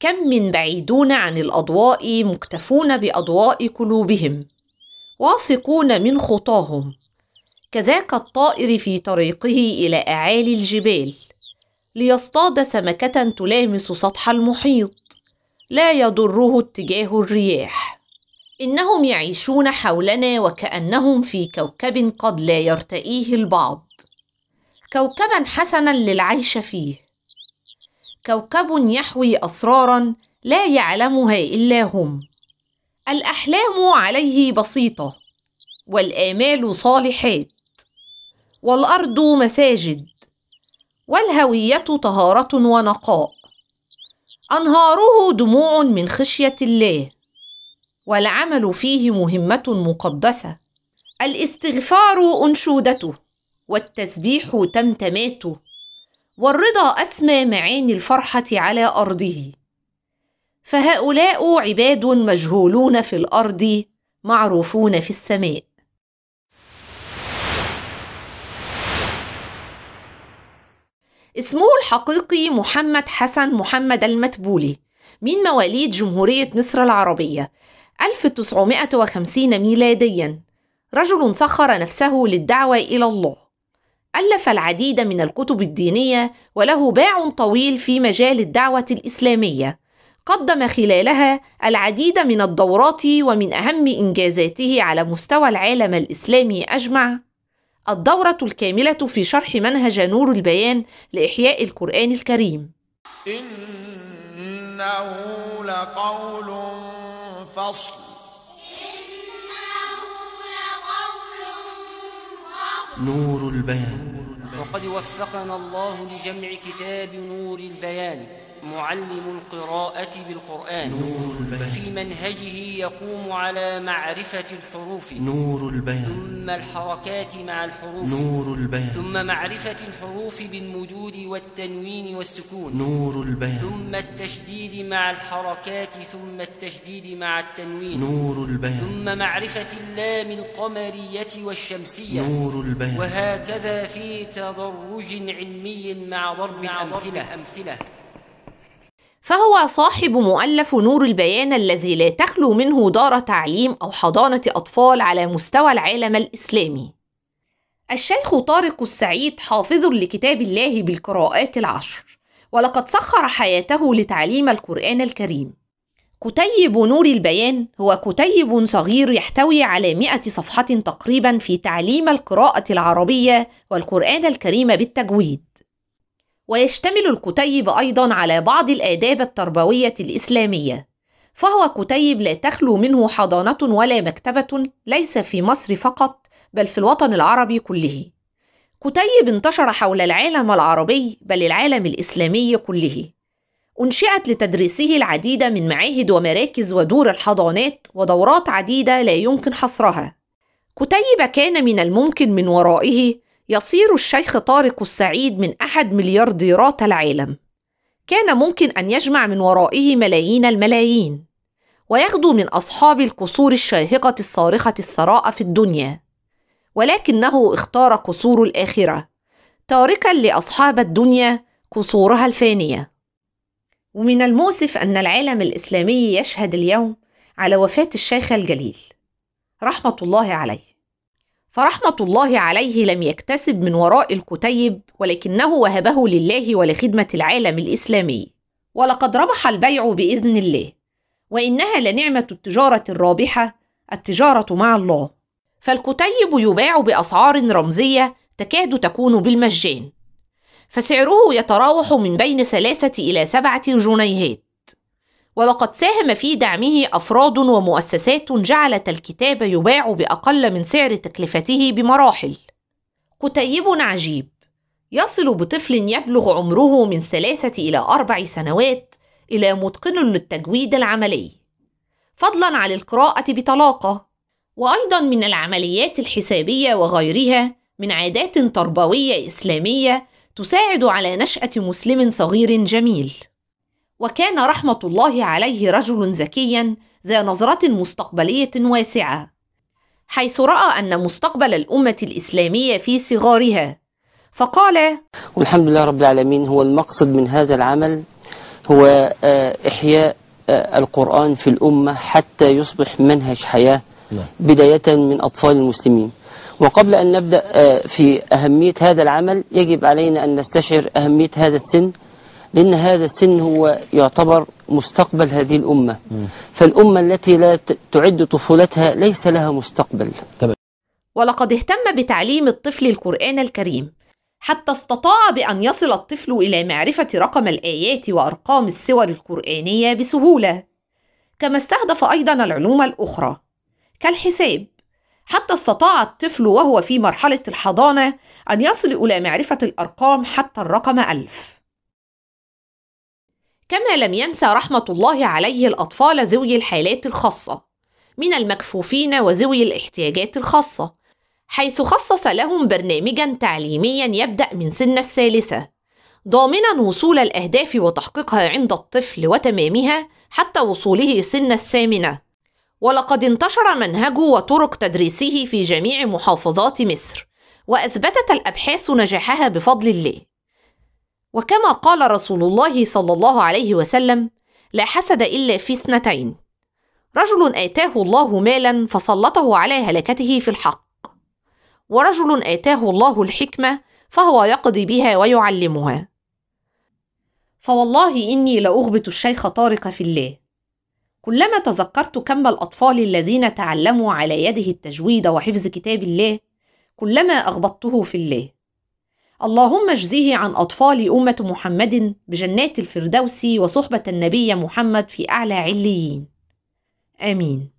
كم من بعيدون عن الاضواء مكتفون باضواء قلوبهم واثقون من خطاهم كذاك الطائر في طريقه الى اعالي الجبال ليصطاد سمكه تلامس سطح المحيط لا يضره اتجاه الرياح انهم يعيشون حولنا وكانهم في كوكب قد لا يرتئيه البعض كوكبا حسنا للعيش فيه كوكب يحوي اسرارا لا يعلمها الا هم الاحلام عليه بسيطه والامال صالحات والارض مساجد والهويه طهاره ونقاء انهاره دموع من خشيه الله والعمل فيه مهمه مقدسه الاستغفار انشودته والتسبيح تمتماته والرضا أسمى معاني الفرحة على أرضه فهؤلاء عباد مجهولون في الأرض معروفون في السماء اسمه الحقيقي محمد حسن محمد المتبولي من مواليد جمهورية مصر العربية 1950 ميلاديا رجل سخر نفسه للدعوة إلى الله ألف العديد من الكتب الدينية وله باع طويل في مجال الدعوة الإسلامية قدم خلالها العديد من الدورات ومن أهم إنجازاته على مستوى العالم الإسلامي أجمع الدورة الكاملة في شرح منهج نور البيان لإحياء القرآن الكريم إنه لقول فصل نور البيان وقد وفقنا الله لجمع كتاب نور البيان معلم القراءة بالقرآن نور البيان في منهجه يقوم على معرفة الحروف نور البيان ثم الحركات مع الحروف نور البيان ثم معرفة الحروف بالمدود والتنوين والسكون نور البيان ثم التشديد مع الحركات ثم التشديد مع التنوين نور البيان ثم معرفة اللام القمرية والشمسية نور البيان وهكذا في تدرج علمي مع ضرب أمثلة, أمثلة فهو صاحب مؤلف نور البيان الذي لا تخلو منه دار تعليم أو حضانة أطفال على مستوى العالم الإسلامي الشيخ طارق السعيد حافظ لكتاب الله بالقراءات العشر ولقد سخر حياته لتعليم القرآن الكريم كتيب نور البيان هو كتيب صغير يحتوي على 100 صفحة تقريبا في تعليم القراءة العربية والقرآن الكريم بالتجويد ويشتمل الكتيب أيضا على بعض الآداب التربوية الإسلامية فهو كتيب لا تخلو منه حضانة ولا مكتبة ليس في مصر فقط بل في الوطن العربي كله كتيب انتشر حول العالم العربي بل العالم الإسلامي كله أنشئت لتدريسه العديد من معاهد ومراكز ودور الحضانات ودورات عديدة لا يمكن حصرها كتيب كان من الممكن من ورائه يصير الشيخ طارق السعيد من أحد مليارديرات العالم كان ممكن أن يجمع من ورائه ملايين الملايين ويغدو من أصحاب القصور الشاهقة الصارخة الثراء في الدنيا ولكنه اختار قصور الآخرة تاركا لأصحاب الدنيا قصورها الفانية ومن المؤسف أن العالم الإسلامي يشهد اليوم على وفاة الشيخ الجليل رحمة الله عليه فرحمة الله عليه لم يكتسب من وراء الكتيب ولكنه وهبه لله ولخدمة العالم الإسلامي ولقد ربح البيع بإذن الله وإنها لنعمة التجارة الرابحة التجارة مع الله فالكتيب يباع بأسعار رمزية تكاد تكون بالمجان فسعره يتراوح من بين ثلاثة إلى سبعة جنيهات ولقد ساهم في دعمه أفراد ومؤسسات جعلت الكتاب يباع بأقل من سعر تكلفته بمراحل كتيب عجيب يصل بطفل يبلغ عمره من ثلاثة إلى أربع سنوات إلى متقن للتجويد العملي فضلا عن القراءة بطلاقة وأيضا من العمليات الحسابية وغيرها من عادات تربوية إسلامية تساعد على نشأة مسلم صغير جميل وكان رحمة الله عليه رجل ذكيا ذا نظرة مستقبلية واسعة، حيث رأى أن مستقبل الأمة الإسلامية في صغارها، فقال: والحمد لله رب العالمين هو المقصد من هذا العمل هو آه، إحياء آه، القرآن في الأمة حتى يصبح منهج حياة نعم. بداية من أطفال المسلمين. وقبل أن نبدأ آه، في أهمية هذا العمل يجب علينا أن نستشعر أهمية هذا السن لأن هذا السن هو يعتبر مستقبل هذه الأمة فالأمة التي لا تعد طفولتها ليس لها مستقبل ولقد اهتم بتعليم الطفل القرآن الكريم حتى استطاع بأن يصل الطفل إلى معرفة رقم الآيات وأرقام السور القرآنية بسهولة كما استهدف أيضا العلوم الأخرى كالحساب حتى استطاع الطفل وهو في مرحلة الحضانة أن يصل إلى معرفة الأرقام حتى الرقم ألف كما لم ينسى رحمة الله عليه الأطفال ذوي الحالات الخاصة من المكفوفين وذوي الاحتياجات الخاصة حيث خصص لهم برنامجا تعليميا يبدأ من سن الثالثة ضامنا وصول الأهداف وتحقيقها عند الطفل وتمامها حتى وصوله سن الثامنة ولقد انتشر منهجه وطرق تدريسه في جميع محافظات مصر وأثبتت الأبحاث نجاحها بفضل الله وكما قال رسول الله صلى الله عليه وسلم لا حسد الا في اثنتين رجل اتاه الله مالا فسلطه على هلكته في الحق ورجل اتاه الله الحكمه فهو يقضي بها ويعلمها فوالله اني لاغبط الشيخ طارق في الله كلما تذكرت كم الاطفال الذين تعلموا على يده التجويد وحفظ كتاب الله كلما اغبطته في الله اللهم اجزه عن أطفال أمة محمد بجنات الفردوس وصحبة النبي محمد في أعلى عليين آمين